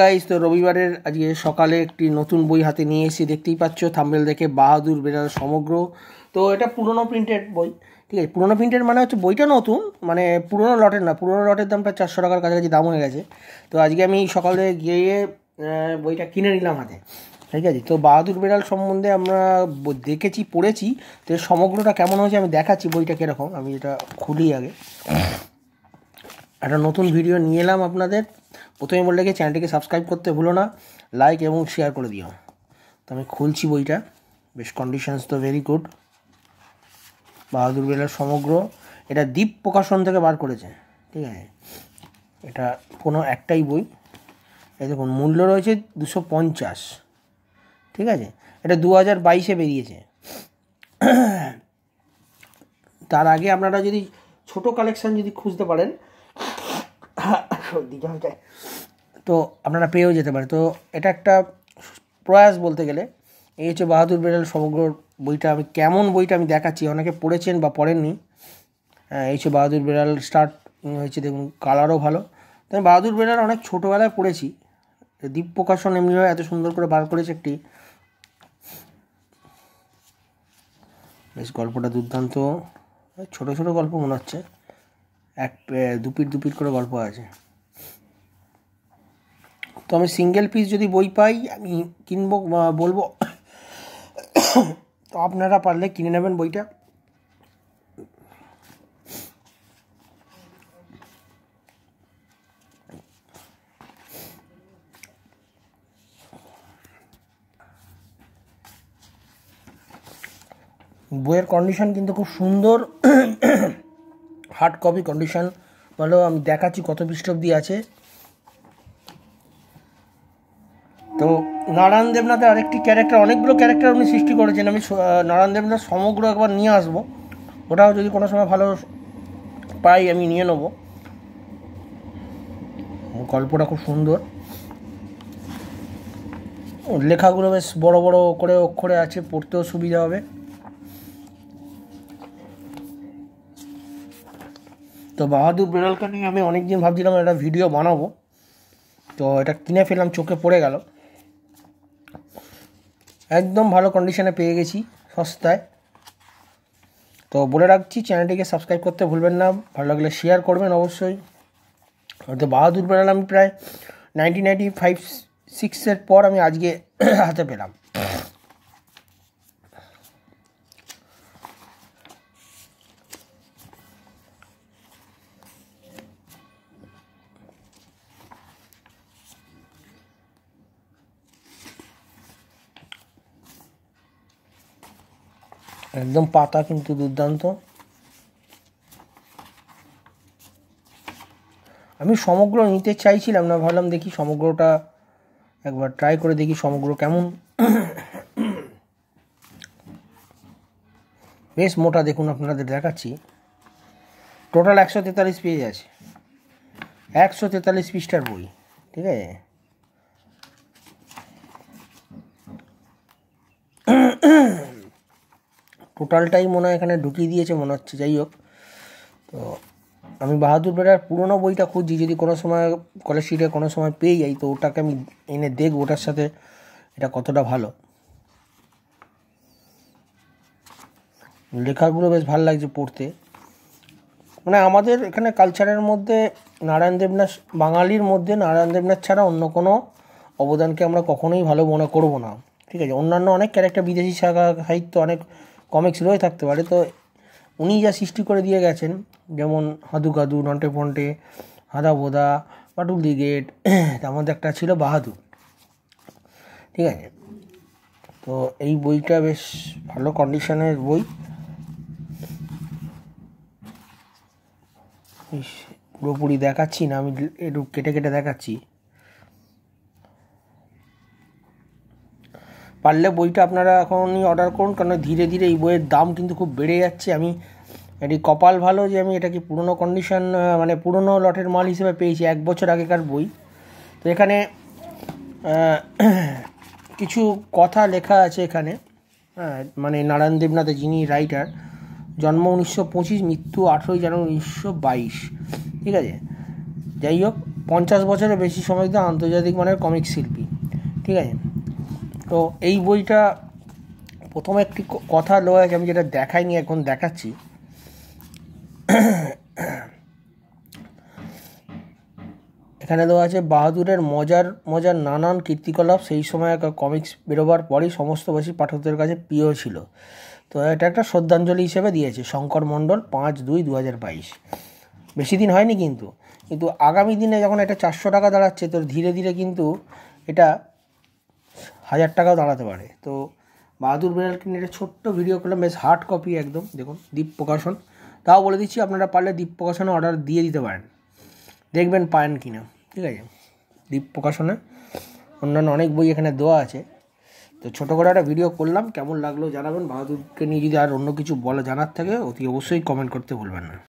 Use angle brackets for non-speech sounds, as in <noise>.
guys তো রবিবারের আজকে সকালে একটি নতুন বই হাতে নিয়ে এসেছি দেখতেই পাচ্ছ থাম্বেল দেখে বাহাদুর বেরাল সমগ্র তো এটা পুরনো প্রিন্টেড বই ঠিক আছে পুরনো প্রিন্টেড মানে হচ্ছে বইটা নতুন মানে পুরনো লটের না পুরনো লটের দাম প্রায় চারশো টাকার কাছাকাছি দাম হয়ে গেছে তো আজকে আমি সকালে গিয়ে বইটা কিনে নিলাম হাতে ঠিক আছে তো বাহাদুর বেড়াল সম্বন্ধে আমরা দেখেছি পড়েছি তো সমগ্রটা কেমন হয়েছে আমি দেখাচ্ছি বইটা কীরকম আমি এটা খুলি আগে একটা নতুন ভিডিও নিয়ে এলাম আপনাদের প্রথমে বলে রেখে চ্যানেলটিকে সাবস্ক্রাইব করতে ভুলো না লাইক এবং শেয়ার করে দিও তো আমি খুলছি বইটা বেশ কন্ডিশনস তো ভেরি গুড বাহাদুর বেলার সমগ্র এটা দ্বীপ প্রকাশন থেকে বার করেছে ঠিক আছে এটা কোনো একটাই বই এই দেখুন মূল্য রয়েছে দুশো পঞ্চাশ ঠিক আছে এটা দু হাজার বাইশে বেরিয়েছে তার আগে আপনারা যদি ছোট কালেকশান যদি খুঁজতে পারেন যায় তো আপনারা পেয়েও যেতে পারে তো এটা একটা প্রয়াস বলতে গেলে এই হচ্ছে বাহাদুর বেড়াল সমগ্র বইটা আমি কেমন বইটা আমি দেখাচ্ছি অনেকে পড়েছেন বা পড়েননি হ্যাঁ এই হচ্ছে বাহাদুর বেড়াল স্টার্ট হয়েছে দেখুন কালারও ভালো তো আমি বাহাদুর বেড়াল অনেক ছোটোবেলায় পড়েছি দীপ প্রকাশন এমনিভাবে এত সুন্দর করে বার করেছে একটি বেশ গল্পটা দুর্দান্ত ছোট ছোট গল্প মনে হচ্ছে এক দুপিট দুপিট করে গল্প আছে তো আমি সিঙ্গেল পিস যদি বই পাই আমি কিনবো বলবো তো আপনারা পারলে কিনে নেবেন বইটা বইয়ের কন্ডিশন কিন্তু খুব সুন্দর হার্ড কপি কন্ডিশন ভালো আমি দেখাচ্ছি কত পৃষ্ঠ অব্দি আছে তো নারায়ণ দেবনাথের আরেকটি ক্যারেক্টার অনেকগুলো ক্যারেক্টার উনি সৃষ্টি করেছেন আমি নারায়ণ দেবনাথ সমগ্র একবার নিয়ে আসবো ওটাও যদি কোনো সময় ভালো পাই আমি নিয়ে নেব গল্পটা খুব সুন্দর লেখাগুলো বেশ বড় বড় করে অক্ষরে আছে পড়তেও সুবিধা হবে তো বাহাদুর বিড়ালকে নিয়ে আমি অনেক দিন ভাবছিলাম একটা ভিডিও বানাবো তো এটা কিনে ফেললাম চোখে পড়ে গেল একদম ভালো কন্ডিশনে পেয়ে গেছি সস্তায় তো বলে রাখছি চ্যানেলটিকে সাবস্ক্রাইব করতে ভুলবেন না ভালো লাগলে শেয়ার করবেন অবশ্যই তো বাহাদুর বেড়াল আমি প্রায় নাইনটিন নাইনটি ফাইভ সিক্সের পর আমি আজকে <clears throat> হাতে পেলাম একদম পাতা কিন্তু দুর্দান্ত আমি সমগ্র নিতে চাইছিলাম না ভাবলাম দেখি সমগ্রটা একবার ট্রাই করে দেখি সমগ্র কেমন বেশ মোটা দেখুন আপনাদের দেখাচ্ছি টোটাল একশো তেতাল্লিশ পেজ আছে একশো তেতাল্লিশ পৃষ্ঠার বই ঠিক আছে টোটালটাই মনে হয় এখানে ঢুকিয়ে দিয়েছে মনে হচ্ছে যাই হোক তো আমি বাহাদুর বেটার পুরনো বইটা খুঁজছি যদি কোনো সময় কলেজ সিটে কোনো সময় পেয়ে যাই তো ওটাকে আমি এনে দেখব ওটার সাথে এটা কতটা ভালো লেখাগুলো বেশ ভালো লাগছে পড়তে মানে আমাদের এখানে কালচারের মধ্যে নারায়ণ দেবনাথ বাঙালির মধ্যে নারায়ণ দেবনাথ ছাড়া অন্য কোনো অবদানকে আমরা কখনোই ভালো মনে করব না ঠিক আছে অন্যান্য অনেক ক্যারেক্টার বিদেশি সাহিত্য অনেক কমিক্স রয়ে থাকতে পারে তো উনি যা সৃষ্টি করে দিয়ে গেছেন যেমন হাদু কাদু নন্টে ফন্টে হাদা বোদা পাটুল দি গেট <clears throat> তার মধ্যে একটা ছিল বাহাদুর ঠিক আছে তো এই বইটা বেশ ভালো কন্ডিশনের বই পুরোপুরি দেখাচ্ছি না আমি একটু কেটে কেটে দেখাচ্ছি পারলে বইটা আপনারা এখনই অর্ডার করুন কারণ ধীরে ধীরে এই বইয়ের দাম কিন্তু খুব বেড়ে যাচ্ছে আমি এটি কপাল ভালো যে আমি এটাকে পুরনো কন্ডিশন মানে পুরনো লটের মাল হিসেবে পেয়েছি এক বছর আগেকার বই তো এখানে <clears throat> কিছু কথা লেখা আছে এখানে হ্যাঁ, মানে নারায়ণ দেবনাথ যিনি রাইটার জন্ম উনিশশো পঁচিশ মৃত্যু আঠেরোই জানুয়ারি উনিশশো বাইশ ঠিক আছে যাই হোক পঞ্চাশ বছরের বেশি সময় তো আন্তর্জাতিক মানের কমিক শিল্পী ঠিক আছে তো এই বইটা প্রথমে একটি কথা লোক আমি যেটা দেখাইনি এখন দেখাচ্ছি এখানে দেওয়া আছে বাহাদুরের মজার মজার নানান কীর্তিকলাপ সেই সময় কমিক্স বেরোবার পরই সমস্ত বয়সী পাঠকদের কাছে প্রিয় ছিল তো এটা একটা শ্রদ্ধাঞ্জলি হিসেবে দিয়েছে শঙ্কর মণ্ডল পাঁচ দুই দু হাজার বাইশ বেশি দিন হয়নি কিন্তু কিন্তু আগামী দিনে যখন এটা চারশো টাকা দাঁড়াচ্ছে তো ধীরে ধীরে কিন্তু এটা হাজার টাকাও দাঁড়াতে পারে তো বাহাদুর বিড়ালকে নিয়ে একটা ছোট্ট ভিডিও করলাম বেশ হার্ড কপি একদম দেখুন দীপ প্রকাশন তাও বলে দিচ্ছি আপনারা পারলে দীপ প্রকাশনে অর্ডার দিয়ে দিতে পারেন দেখবেন পায়ন কি না ঠিক আছে দীপ প্রকাশনে অন্যান্য অনেক বই এখানে দেওয়া আছে তো ছোটো করে একটা ভিডিও করলাম কেমন লাগলো জানাবেন বাহাদুরকে নিয়ে যদি আর অন্য কিছু বলা জানার থাকে অতি অবশ্যই কমেন্ট করতে ভুলবেন না